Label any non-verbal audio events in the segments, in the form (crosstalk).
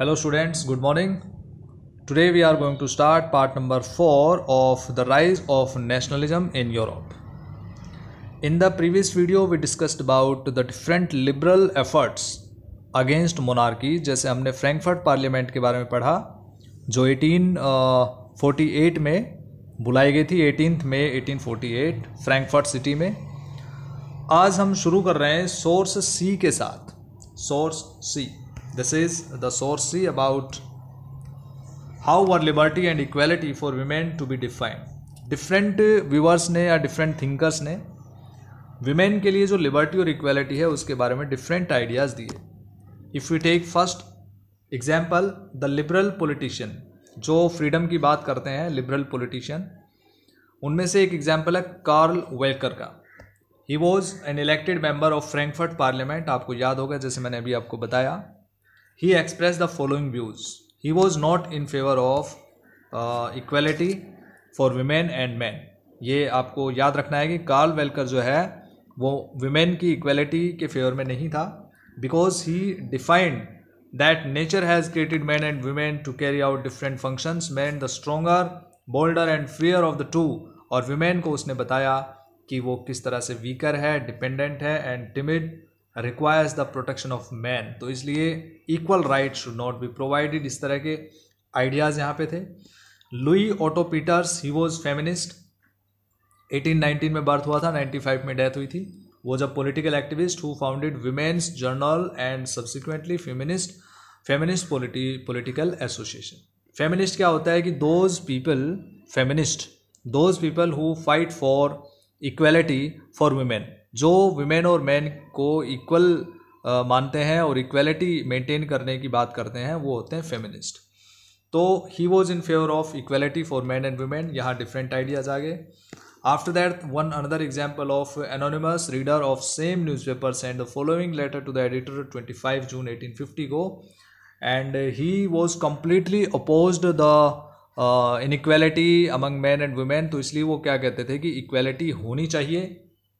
Hello students good morning today we are going to start part number four of the rise of nationalism in Europe in the previous video we discussed about the different liberal efforts against monarchy जैसे हमने Frankfurt parliament के बारे में पढ़ा जो eighteen 1848 uh, में बुलाई गई थी एटीन में 1848 फ्रैंकफर्ट सिटी में आज हम शुरू कर रहे हैं सोर्स सी के साथ source C this is the source about how are liberty and equality for women to be defined different viewers ने या डिफरेंट थिंकर्स ने वीमेन के लिए जो लिबर्टी और इक्वेलिटी है उसके बारे में डिफरेंट आइडियाज़ दिए if you take first example the liberal politician जो फ्रीडम की बात करते हैं लिबरल पोलिटिशियन उनमें से एक एग्जाम्पल है कार्ल वेलकर का he was an elected member of Frankfurt parliament आपको याद होगा जैसे मैंने अभी आपको बताया he expressed the following views he was not in favor of equality for women and man ये आपको याद रखना है कि कार्ल वेलकर जो है वो वीमेन की इक्वलिटी के फेवर में नहीं था because he defined that nature has created man and women to carry out different functions man the stronger bolder and freer of the two और वीमेन को उसने बताया कि वो किस तरह से वीकर है डिपेंडेंट है and timid requires the protection of man तो इसलिए equal right should not be provided इस तरह के आइडियाज़ यहाँ पे थे Louise Otto Peters he was feminist 1819 में बर्थ हुआ था 95 में डेथ हुई थी वो जब political activist who founded women's journal and subsequently feminist feminist political association feminist क्या होता है कि those people feminist those people who fight for equality for women जो वुमेन और मैन को इक्वल मानते हैं और इक्वलिटी मेंटेन करने की बात करते हैं वो होते हैं फेमिनिस्ट तो he was in favour of equality for man and women यहाँ डिफरेंट आइडियाज आ गए after that one another example of anonymous reader of same newspaper send the following letter to the editor twenty five June eighteen fifty को and he was completely oppose the inequality among man and women तो इसलिए वो क्या कहते थे कि equality होनी चाहिए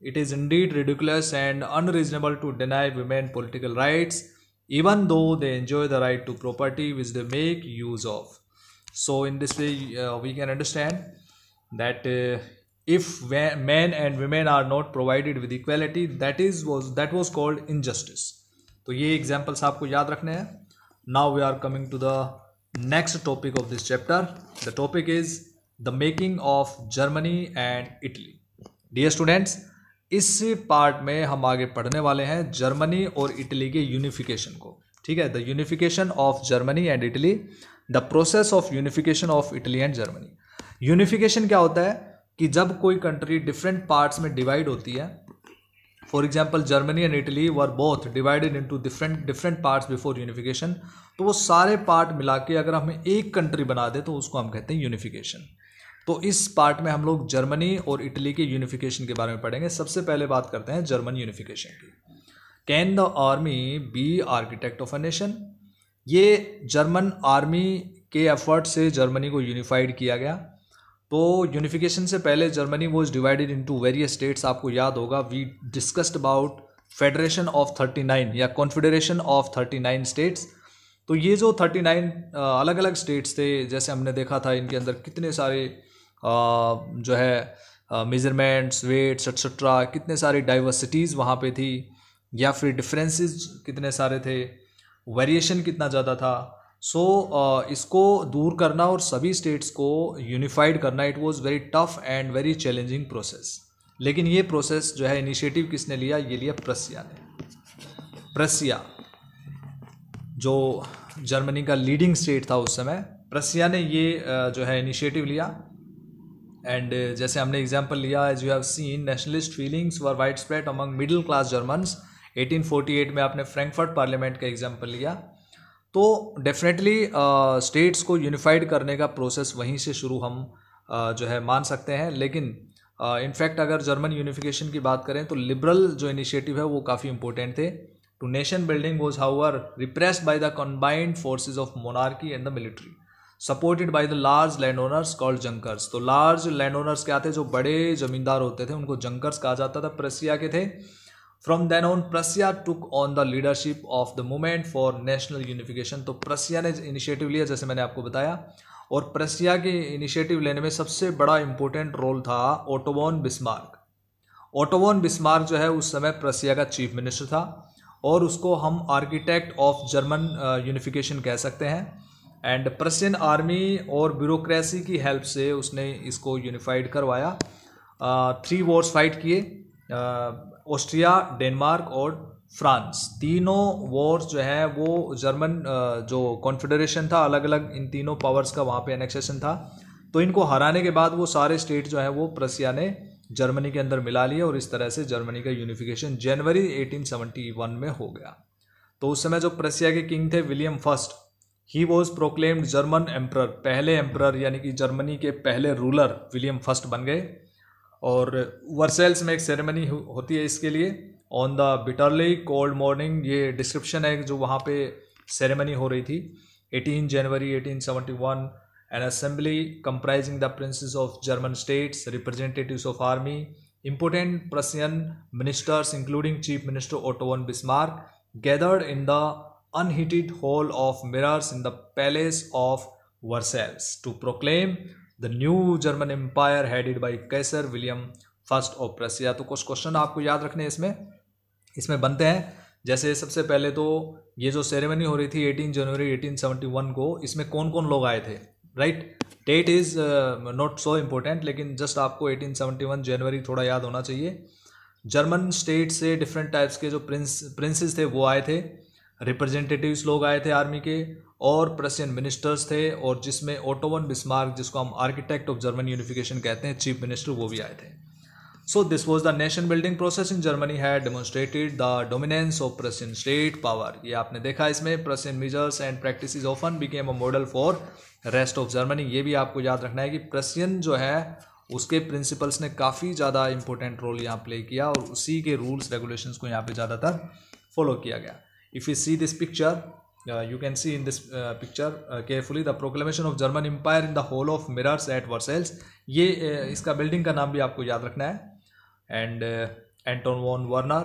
It is indeed ridiculous and unreasonable to deny women political rights, even though they enjoy the right to property which they make use of. So, in this way, uh, we can understand that uh, if men and women are not provided with equality, that is was that was called injustice. So examples, examples आपको याद रखने Now, we are coming to the next topic of this chapter. The topic is the making of Germany and Italy. Dear students. इस part में हम आगे पढ़ने वाले हैं जर्मनी और इटली के यूनिफिकेशन को ठीक है the unification of Germany and Italy the process of unification of Italy and Germany unification क्या होता है कि जब कोई कंट्री डिफरेंट पार्ट्स में डिवाइड होती है for example Germany and Italy were both divided into different different parts before unification तो वो सारे पार्ट मिला के अगर हमें एक कंट्री बना दे तो उसको हम कहते हैं यूनिफिकेशन तो इस पार्ट में हम लोग जर्मनी और इटली के यूनिफिकेशन के बारे में पढ़ेंगे सबसे पहले बात करते हैं जर्मन यूनिफिकेशन की can the army be architect of a nation ये जर्मन आर्मी के एफर्ट से जर्मनी को यूनिफाइड किया गया तो यूनिफिकेशन से पहले Germany was divided to various states आपको याद होगा we discussed about federation of thirty nine या confederation of thirty nine states तो ये जो थर्टी नाइन अलग अलग स्टेट्स थे जैसे हमने देखा था इनके अंदर कितने सारे जो है मेज़रमेंट्स वेट्स एट्सट्रा कितने सारी डाइवर्सिटीज़ वहाँ पे थी या फिर डिफरेंसेस कितने सारे थे वेरिएशन कितना ज़्यादा था सो so, इसको दूर करना और सभी स्टेट्स को यूनिफाइड करना it was very tough and very challenging process लेकिन ये प्रोसेस जो है इनिशिएटिव किसने लिया ये लिया प्रसिया ने प्रसिया जो जर्मनी का लीडिंग स्टेट था उस समय प्रसिया ने ये जो है इनिशिएटिव लिया एंड uh, जैसे हमने एग्जाम्पल लिया as you have seen nationalist feelings were widespread among middle class Germans 1848 में आपने फ्रैंकफर्ट पार्लियामेंट का एग्जाम्पल लिया तो डेफिनेटली स्टेट्स uh, को यूनिफाइड करने का प्रोसेस वहीं से शुरू हम uh, जो है मान सकते हैं लेकिन इनफैक्ट uh, अगर जर्मन यूनिफिकेशन की बात करें तो लिबरल जो इनिशिएटिव है वो काफ़ी इंपॉर्टेंट थे to nation building was how are repress by the combined forces of monarchy and the military supported by the large landowners called Junkers तो लार्ज लैंड ओनर्स क्या थे जो बड़े जमींदार होते थे उनको जंकर्स कहा जाता था प्रसिया के थे from then on Prussia took on the leadership of the movement for national unification तो प्रसिया ने इनिशिएटिव लिया जैसे मैंने आपको बताया और प्रसिया के इनिशिएटिव लेने में सबसे बड़ा इंपॉर्टेंट रोल था ओटोवॉन बिस्मार्क ओटोवॉन बिस्मार्क जो है उस समय प्रसिया का चीफ मिनिस्टर था और उसको हम आर्किटेक्ट ऑफ जर्मन यूनिफिकेशन कह सकते हैं एंड प्रसियन आर्मी और ब्यूरोक्रेसी की हेल्प से उसने इसको यूनिफाइड करवाया थ्री वॉर्स फाइट किए ऑस्ट्रिया uh, डेनमार्क और फ्रांस तीनों वॉर्स जो है वो जर्मन uh, जो कॉन्फेडरेशन था अलग अलग इन तीनों पावर्स का वहाँ पे एनेक्सेशन था तो इनको हराने के बाद वो सारे स्टेट जो हैं वो प्रसिया ने जर्मनी के अंदर मिला लिए और इस तरह से जर्मनी का यूनिफिकेशन जनवरी 1871 में हो गया तो उस समय जो प्रसिया के किंग थे William first he was proclaimed German emperor पहले एम्प्रर यानी कि जर्मनी के पहले रूलर विलियम फर्स्ट बन गए और वर्सेल्स में एक सेरेमनी होती है इसके लिए on the bitterly cold morning ये डिस्क्रिप्शन है जो वहाँ पे सेरेमनी हो रही थी 18 January 1871 an assembly comprising the princes of German states representatives of army important Prussian ministers including chief minister Otto von Bismarck gathered in the unheated hall of mirrors in the palace of Versailles to proclaim the new German empire headed by Kaiser William first of Prussia तो कुछ question आपको याद रखने इसमें इसमें बनते हैं जैसे सबसे पहले तो ये जो सेरेमनी हो रही थी 18 जनवरी 1871 को इसमें कौन कौन लोग आए थे right date is not so important लेकिन जस्ट आपको 1871 जनवरी थोड़ा याद होना चाहिए जर्मन स्टेट से डिफरेंट टाइप्स के जो प्रिंस प्रिंसेस थे वो आए थे रिप्रेजेंटेटिव्स लोग आए थे आर्मी के और प्रसियन मिनिस्टर्स थे और जिसमें ओटोवन बिस्मार्क जिसको हम आर्किटेक्ट ऑफ जर्मन यूनिफिकेशन कहते हैं चीफ मिनिस्टर वो भी आए थे so this was the nation building process in Germany है demonstrated the dominance of Prussian state power ये आपने देखा इसमें Prussian measures and practice often became a model for rest of Germany ये भी आपको याद रखना है कि प्रसियन जो है उसके प्रिंसिपल्स ने काफ़ी ज़्यादा इंपॉर्टेंट रोल यहाँ प्ले किया और उसी के रूल्स रेगुलेशंस को यहाँ पे ज़्यादातर फॉलो किया गया if you see this picture uh, you can see in this uh, picture uh, carefully the proclamation of german empire in the hall of mirrors at versailles ye uh, iska building ka naam bhi aapko yaad rakhna hai and uh, anton von werner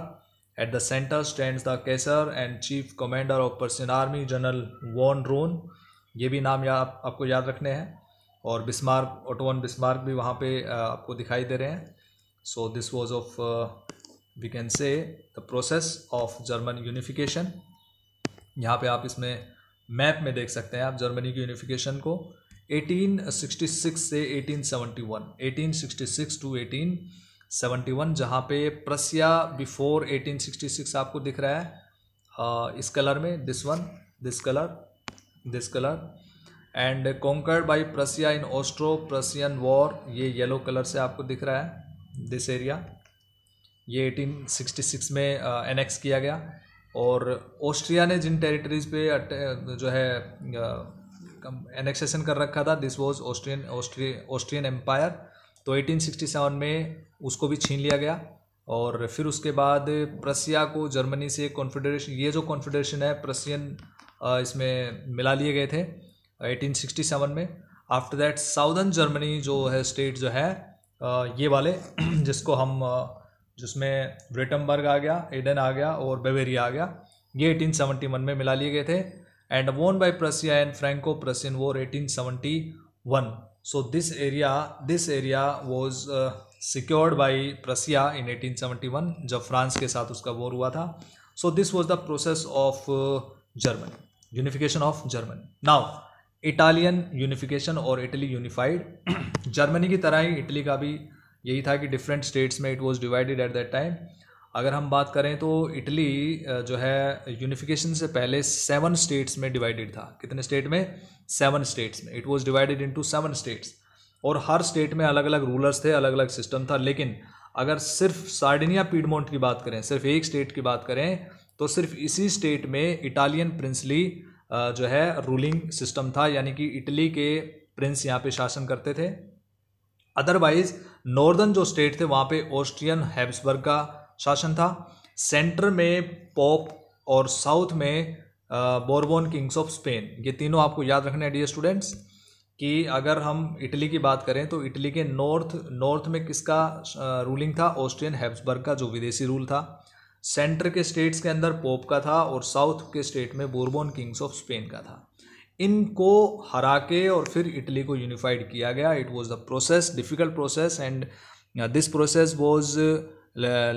at the center stands the kaiser and chief commander of persian army general von roon ये भी नाम या, आपको याद रखने हैं और Bismarck Otto von Bismarck भी वहाँ पे आपको दिखाई दे रहे हैं so this was of we can say the process of German unification यहाँ पे आप इसमें मैप में देख सकते हैं आप जर्मनी की यूनिफिकेशन को 1866 से 1871 1866 टू 1871 जहाँ पे प्रसिया बिफोर 1866 आपको दिख रहा है इस कलर में this one this colour this colour and conquered by Prussia in Austro Prussian war ये येलो कलर से आपको दिख रहा है दिस एरिया ये 1866 में एनेक्स किया गया और ऑस्ट्रिया ने जिन टेरिटरीज पे जो है एनेक्सेशन कर रखा था this was Austrian Austrian empire तो 1867 में उसको भी छीन लिया गया और फिर उसके बाद प्रसिया को जर्मनी से कॉन्फेडरेशन ये जो कॉन्फेडरेशन है प्रसियन इसमें मिला लिए गए थे 1867 में आफ्टर दैट साउदर्न जर्मनी जो है स्टेट जो है ये वाले (clears throat) जिसको हम जिसमें ब्रिटमबर्ग आ गया एडन आ गया और बेवेरिया आ गया ये 1871 में मिला लिए गए थे and won by Prussia and Franco Prussian seventy 1871 so this area this area was secured by Prussia in 1871 जब फ्रांस के साथ उसका वॉर हुआ था so this was the process of Germany unification of Germany now Italian unification और Italy unified Germany की तरह ही इटली का भी यही था कि डिफरेंट स्टेट्स में it was divided at that time अगर हम बात करें तो इटली जो है यूनिफिकेशन से पहले सेवन स्टेट्स में डिवाइडेड था कितने स्टेट में सेवन स्टेट्स में it was divided to seven states और हर स्टेट में अलग अलग रूलर्स थे अलग अलग सिस्टम था लेकिन अगर सिर्फ सार्डिनिया पीडमोंट की बात करें सिर्फ एक स्टेट की बात करें तो सिर्फ इसी स्टेट में इटालियन प्रिंसली जो है रूलिंग सिस्टम था यानी कि इटली के प्रिंस यहाँ पे शासन करते थे अदरवाइज नॉर्दर्न जो स्टेट थे वहाँ पे ऑस्ट्रियन हैब्सबर्ग का शासन था सेंटर में पॉप और साउथ में बोरबोन किंग्स ऑफ स्पेन ये तीनों आपको याद रखना है डी स्टूडेंट्स कि अगर हम इटली की बात करें तो इटली के नॉर्थ नॉर्थ में किसका रूलिंग था ऑस्ट्रियन हैब्सबर्ग का जो विदेशी रूल था सेंटर के स्टेट्स के अंदर पोप का था और साउथ के स्टेट में बोरबोन किंग्स ऑफ स्पेन का था इनको हरा के और फिर इटली को यूनिफाइड किया गया it was the process difficult process and this process was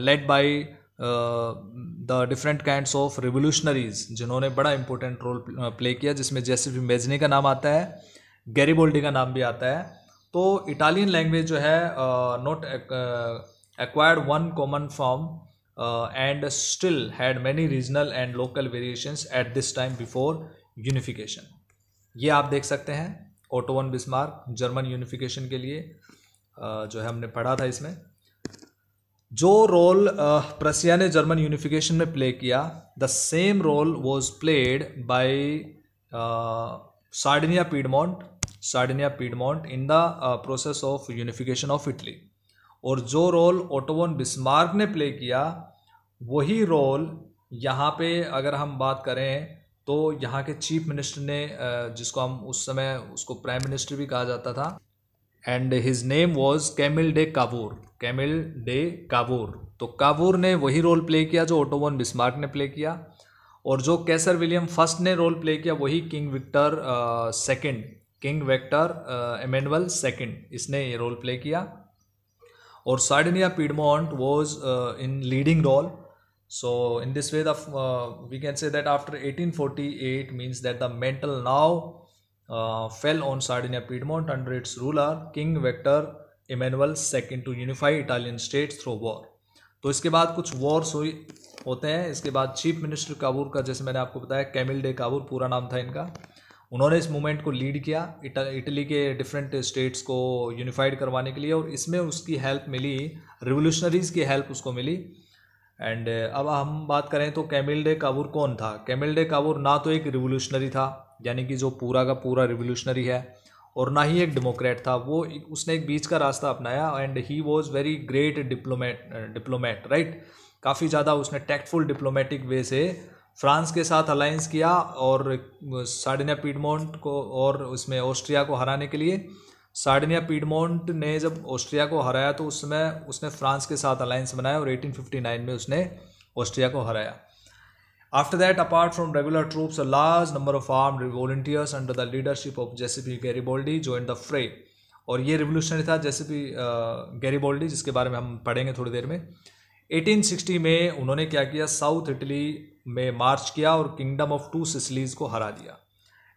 led by the different kind of revolutionaries जिन्होंने बड़ा इंपॉर्टेंट रोल प्ले किया जिसमें जैसे भी मेजनी का नाम आता है गैरीबोल्डी का नाम भी आता है तो इटालियन लैंग्वेज जो है not acquired one common form and still had many regional and local variation at this time before unification ये आप देख सकते हैं ओटोवन बिस्मार्क जर्मन यूनिफिकेशन के लिए जो है हमने पढ़ा था इसमें जो रोल प्रसिया ने जर्मन यूनिफिकेशन में प्ले किया the same role was played by Sardinia Piedmont Sardinia Piedmont in the process of unification of Italy और जो रोल ओटोवन बिस्मार्क ने प्ले किया वही रोल यहाँ पे अगर हम बात करें तो यहाँ के चीफ मिनिस्टर ने जिसको हम उस समय उसको प्राइम मिनिस्टर भी कहा जाता था and his name was Camillo de Cavour Camillo de Cavour तो काबूर ने वही रोल प्ले किया जो ओटोवन बिस्मार्क ने प्ले किया और जो कैसर विलियम फर्स्ट ने रोल प्ले किया वही king Victor second king Victor Emmanuel second इसने ये रोल प्ले किया और Sardinia Piedmont was in leading role so in this way the uh, we can say that after 1848 means that the mantle now uh, fell on sardinia piedmont under its ruler king victor emmanuel ii to unify Italian state through war तो इसके बाद कुछ Wars हुई होते हैं इसके बाद chief minister काबूर का जैसे मैंने आपको बताया कैमिल डे काबूर पूरा नाम था इनका उन्होंने इस मूवमेंट को लीड किया इटली के डिफरेंट स्टेट्स को यूनिफाइड करवाने के लिए और इसमें उसकी हेल्प मिली रिवोल्यूशनरीज़ की हेल्प उसको मिली एंड uh, अब हम बात करें तो कैमिल डे काबूर कौन था कैमिल डे काबूर ना तो एक रिवोल्यूशनरी था यानी कि जो पूरा का पूरा रिवोल्यूशनरी है और ना ही एक डेमोक्रेट था वो उसने एक बीच का रास्ता अपनाया and he was very great diplomat diplomat right काफ़ी ज़्यादा उसने टैक्टफुल डिप्लोमेटिक वे से फ्रांस के साथ अलायंस किया और uh, साडिना पीडमोंट को और उसमें ऑस्ट्रिया को हराने के लिए सार्डिनिया पीडमोंट ने जब ऑस्ट्रिया को हराया तो उस समय उसने फ्रांस के साथ अलायंस बनाया और 1859 में उसने ऑस्ट्रिया को हराया after that apart from regular troops a large number of armed volunteers under the leadership of Giuseppe Garibaldi join the fray और ये रिवोल्यूशनरी था जेसीपी गैरीबोल्डी जिसके बारे में हम पढ़ेंगे थोड़ी देर में 1860 में उन्होंने क्या किया साउथ इटली में मार्च किया और किंगडम ऑफ टू सिसलीज को हरा दिया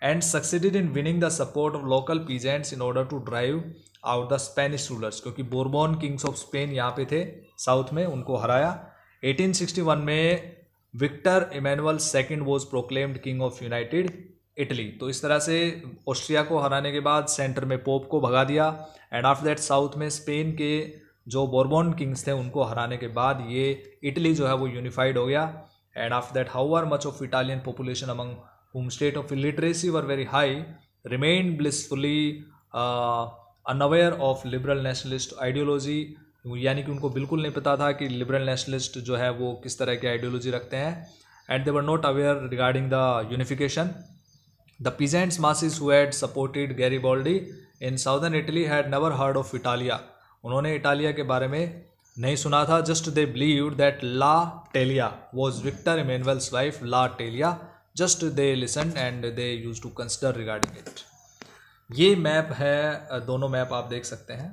and succeeded in winning the support of local peasants in order to drive out the Spanish rulers क्योंकि बोरबॉन किंग्स ऑफ स्पेन यहाँ पे थे साउथ में उनको हराया 1861 में Victor Emmanuel second was proclaimed king of united Italy तो इस तरह से ऑस्ट्रिया को हराने के बाद सेंटर में पोप को भगा दिया एंड आफ्टर दैट साउथ में स्पेन के जो बोरबॉन किंग्स थे उनको हराने के बाद ये इटली जो है वो यूनिफाइड हो गया and after that how are much of Italian population among whom state of illiteracy were very high, remained blissfully uh, unaware of liberal nationalist ideology यानी कि उनको बिल्कुल नहीं पता था कि लिबरल नेशनलिस्ट जो है वो किस तरह की आइडियोलॉजी रखते हैं and they were not aware regarding the unification the peasants masses who had supported Garibaldi in southern Italy had never heard of Italia उन्होंने इटालिया के बारे में नहीं सुना था just they believe that La Talia was Victor Emmanuel's wife La Talia just they listen and they use to consider regarding it ये map है दोनों मैप आप देख सकते हैं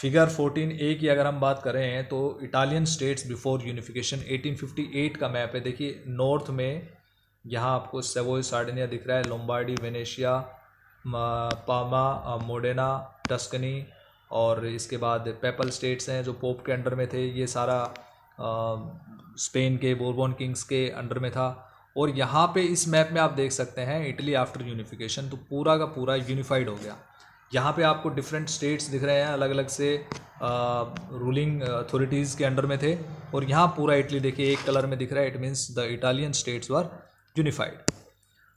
फिगर फोर्टीन ए की अगर हम बात करें तो इटालियन स्टेट्स बिफोर यूनिफिकेशन 1858 का मैप है देखिए नॉर्थ में यहाँ आपको सेवोई सार्डिनिया दिख रहा है Lombardy Venetia Parma Modena Tuscany और इसके बाद पेपल स्टेट्स हैं जो पोप के अंडर में थे ये सारा आ, स्पेन के बोरबोन किंग्स के अंडर में था और यहाँ पे इस मैप में आप देख सकते हैं इटली आफ्टर यूनिफिकेशन तो पूरा का पूरा यूनिफाइड हो गया यहाँ पे आपको डिफरेंट स्टेट्स दिख रहे हैं अलग अलग से आ, रूलिंग अथॉरिटीज़ के अंडर में थे और यहाँ पूरा इटली देखिए एक कलर में दिख रहा है it means the Italian states were unified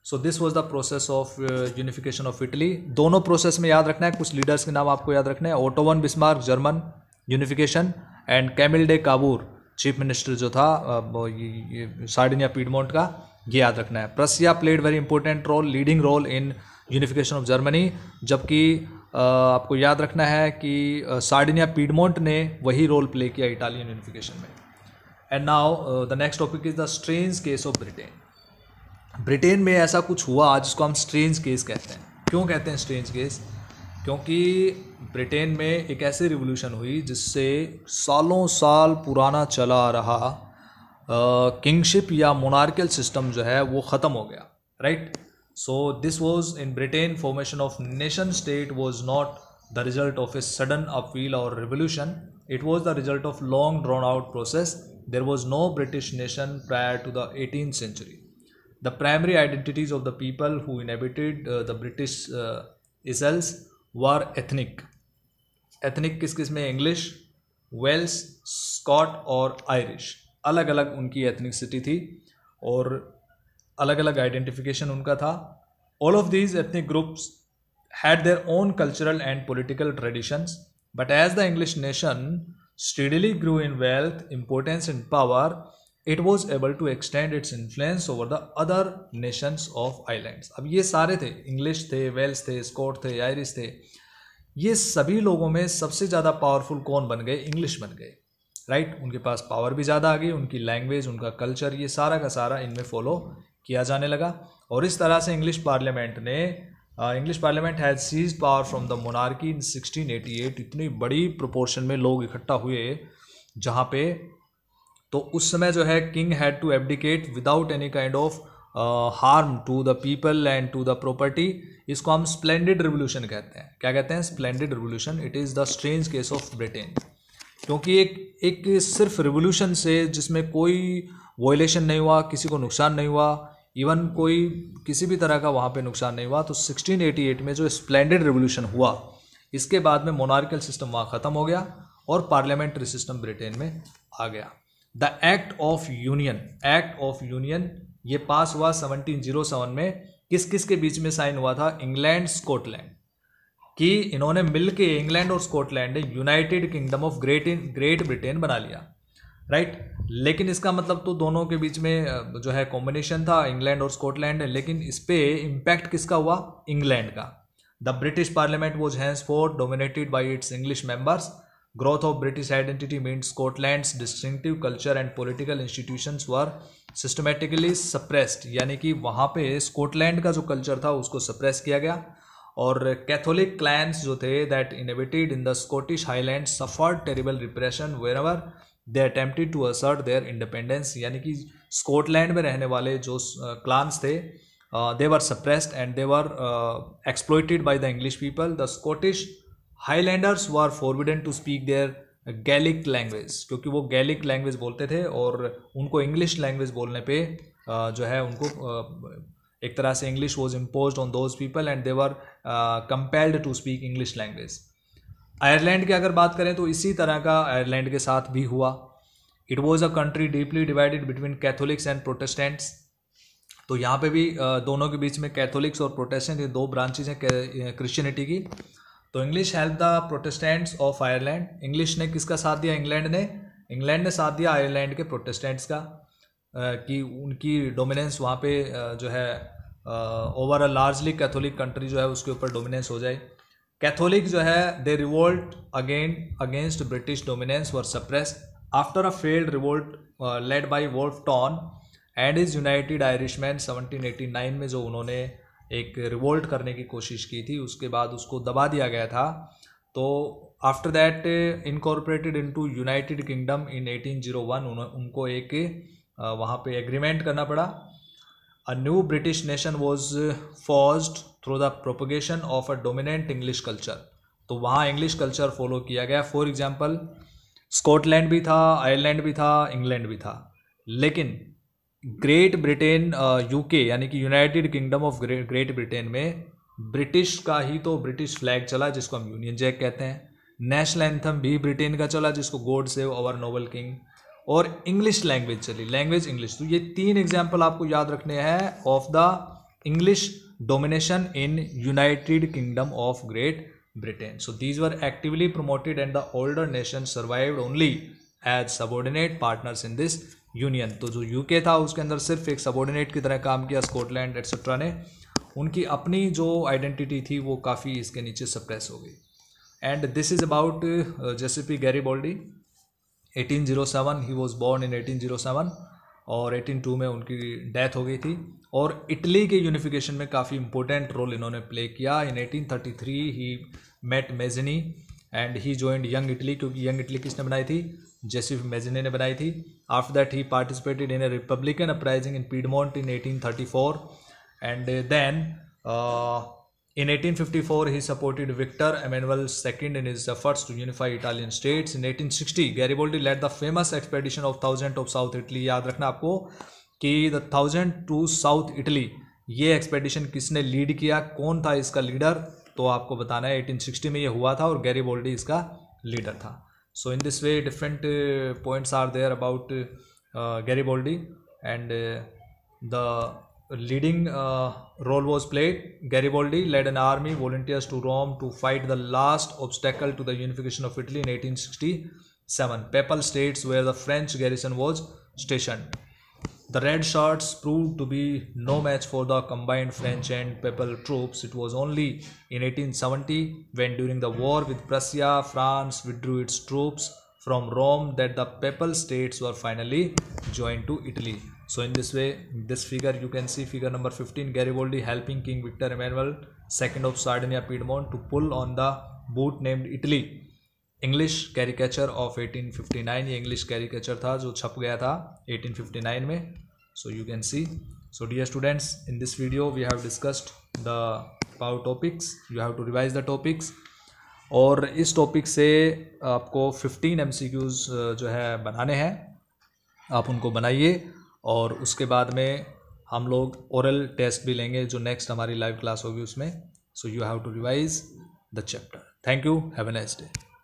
so this was the process of unification of Italy दोनों प्रोसेस में याद रखना है कुछ लीडर्स के नाम आपको याद रखना है Otto von Bismarck German unification and Camillo de Cavour chief minister जो था वो सार्डिनिया पीडमोंट का ये याद रखना है Prussia played very important role leading role in unification of Germany जबकि आपको याद रखना है कि सार्डिनिया पीडमोंट ने वही रोल प्ले किया इटालियन यूनिफिकेशन में and now the next topic is the strange case of Britain Britain में ऐसा कुछ हुआ जिसको हम स्ट्रेंज केस कहते हैं क्यों कहते हैं स्ट्रेंज केस क्योंकि ब्रिटेन में एक ऐसी रिवोल्यूशन हुई जिससे सालों साल पुराना चला आ रहा किंगशिप या मोनार्कल सिस्टम जो है वो ख़त्म हो गया right so this was in Britain formation of nation state was not the result of a sudden upheaval और revolution it was the result of long drawn out process there was no British nation prior to the eighteen century the primary identities of the people who inhabited the British isles were ethnic ethnic किस किस में English Welsh Scot और Irish अलग अलग उनकी ethnic city थी और अलग अलग आइडेंटिफिकेशन उनका था all of these ethnic groups had their own cultural and political traditions but as the English nation steadily grew in wealth importance and power it was able to extend its influence over the other nations of islands अब ये सारे थे English थे Wales थे Scott थे Irish थे ये सभी लोगों में सबसे ज़्यादा पावरफुल कौन बन गए इंग्लिश बन गए राइट right? उनके पास पावर भी ज़्यादा आ गई उनकी लैंग्वेज उनका कल्चर ये सारा का सारा इनमें फॉलो किया जाने लगा और इस तरह से इंग्लिश पार्लियामेंट ने English parliament has seize power from the monarchy in 1688 इतनी बड़ी प्रोपोर्शन में लोग इकट्ठा हुए जहाँ पे तो उस समय जो है king had to abdicate without any kind of harm to the people and to the property इसको हम स्प्लेंडेड रिवोल्यूशन कहते हैं क्या कहते हैं splendid revolution it is the strange case of Britain क्योंकि एक एक सिर्फ रिवोल्यूशन से जिसमें कोई वोलेशन नहीं हुआ किसी को नुकसान नहीं हुआ इवन कोई किसी भी तरह का वहाँ पे नुकसान नहीं हुआ तो 1688 में जो स्प्लेंडेड रिवोल्यूशन हुआ इसके बाद में मोनार्कल सिस्टम वहाँ ख़त्म हो गया और पार्लियामेंट्री सिस्टम ब्रिटेन में आ गया the act of union act of union ये पास हुआ सेवनटीन जीरो सेवन में किस किस के बीच में साइन हुआ था इंग्लैंड स्कॉटलैंड कि इन्होंने मिलके इंग्लैंड और Scotland united kingdom of great great Britain बना लिया राइट लेकिन इसका मतलब तो दोनों के बीच में जो है कॉम्बिनेशन था इंग्लैंड और स्कॉटलैंड लेकिन इस पर इम्पैक्ट किसका हुआ इंग्लैंड का the British parliament was henceforth dominated by its English members Growth of British identity meant Scotland's distinctive culture and political institutions were systematically suppressed यानी कि वहाँ पे स्कॉटलैंड का जो कल्चर था उसको सप्रेस किया गया और कैथोलिक क्लैंस जो थे that inhabited in the Scottish highland suffered terrible repression wherever they attempted to assert their independence यानी कि स्कॉटलैंड में रहने वाले जो क्लान्स थे they were suppressed and they were exploited by the English people the Scottish highlanders were forbidden to speak their Gaelic language क्योंकि वो gallic language बोलते थे और उनको इंग्लिश लैंग्वेज बोलने पे जो है उनको एक तरह से English was imposed on those people and they were compelled to speak English language Ireland की अगर बात करें तो इसी तरह का आयरलैंड के साथ भी हुआ it was a country deeply divided between Catholics and Protestants तो यहाँ पे भी दोनों के बीच में कैथोलिक्स और प्रोटेस्टेंट ये दो ब्रांचेज हैं क्रिश्चियनिटी की तो English help the Protestants of Ireland English ने किसका साथ दिया इंग्लैंड ने इंग्लैंड ने साथ दिया आयरलैंड के प्रोटेस्टेंट्स का कि उनकी डोमिनेंस वहाँ पे जो है over a largely Catholic country जो है उसके ऊपर डोमिनेंस हो जाए कैथोलिक जो है they revolt again against British dominance were suppress after a failed revolt led by Wolfe Tone and his United Irishman nine में जो उन्होंने एक रिवोल्ट करने की कोशिश की थी उसके बाद उसको दबा दिया गया था तो after that incorporated into United Kingdom in 1801 उनको एक वहाँ पे एग्रीमेंट करना पड़ा a new British nation was forged through the propagation of a dominant English culture तो वहाँ इंग्लिश कल्चर फॉलो किया गया फॉर एग्जाम्पल स्कॉटलैंड भी था आयरलैंड भी था इंग्लैंड भी था लेकिन ग्रेट ब्रिटेन यूके uh, यानी कि United kingdom of Great Britain में ब्रिटिश का ही तो ब्रिटिश फ्लैग चला जिसको हम यूनियन जैक कहते हैं नेशनल एंथम भी ब्रिटेन का चला जिसको God save our noble king और इंग्लिश लैंग्वेज चली लैंग्वेज इंग्लिश तो ये तीन एग्जाम्पल आपको याद रखने हैं of the English domination in United kingdom of Great Britain so these were actively promoted and the older nation survive only as subordinate partners in this union तो जो यूके था उसके अंदर सिर्फ एक सबॉर्डिनेट की तरह काम किया स्कॉटलैंड एट्सट्रा ने उनकी अपनी जो आइडेंटिटी थी वो काफ़ी इसके नीचे सप्रेस हो गई and this is about Giuseppe zero seven he was born in eighteen zero seven और एटीन टू oh में उनकी डेथ हो गई थी और इटली के यूनिफिकेशन में काफ़ी इंपॉर्टेंट रोल इन्होंने प्ले किया in eighteen thirty three he met Mazzini and he joined Young Italy क्योंकि यंग इटली किसने बनाई थी जेसिफ मेजिने ने बनाई थी after that he participated in a republican uprising in Piedmont in eighteen thirty four and then in eighteen fifty four he supported Victor Emmanuel second in his efforts to unify Italian states in eighteen sixty Garibaldi led the famous expedition of thousand of south Italy याद रखना आपको कि the thousand to south Italy ये expedition किसने lead किया कौन था इसका लीडर तो आपको बताना है एटीन सिक्सटी में ये हुआ था और गैरीबोल्डी इसका लीडर था so in this way different uh, points are there about uh, garibaldi and uh, the leading uh, role was played garibaldi led an army volunteers to rome to fight the last obstacle to the unification of italy in 1867 papal states where the french garrison was stationed the Red Shirts proved to be no match for the combined French and Papal troops. It was only in 1870, when during the war with Prussia, France withdrew its troops from Rome, that the Papal states were finally joined to Italy. So in this way, this figure you can see figure number 15 Garibaldi helping King Victor Emmanuel II of Sardinia Piedmont to pull on the boot named Italy English caricature of 1859 ये English caricature था जो छप गया था 1859 में so you can see so dear students in this video we have discussed the power topics you have to revise the topics और इस topic से आपको 15 एम जो है बनाने हैं आप उनको बनाइए और उसके बाद में हम लोग औरल टेस्ट भी लेंगे जो नेक्स्ट हमारी लाइव क्लास होगी उसमें so you have to revise the chapter thank you have a nice day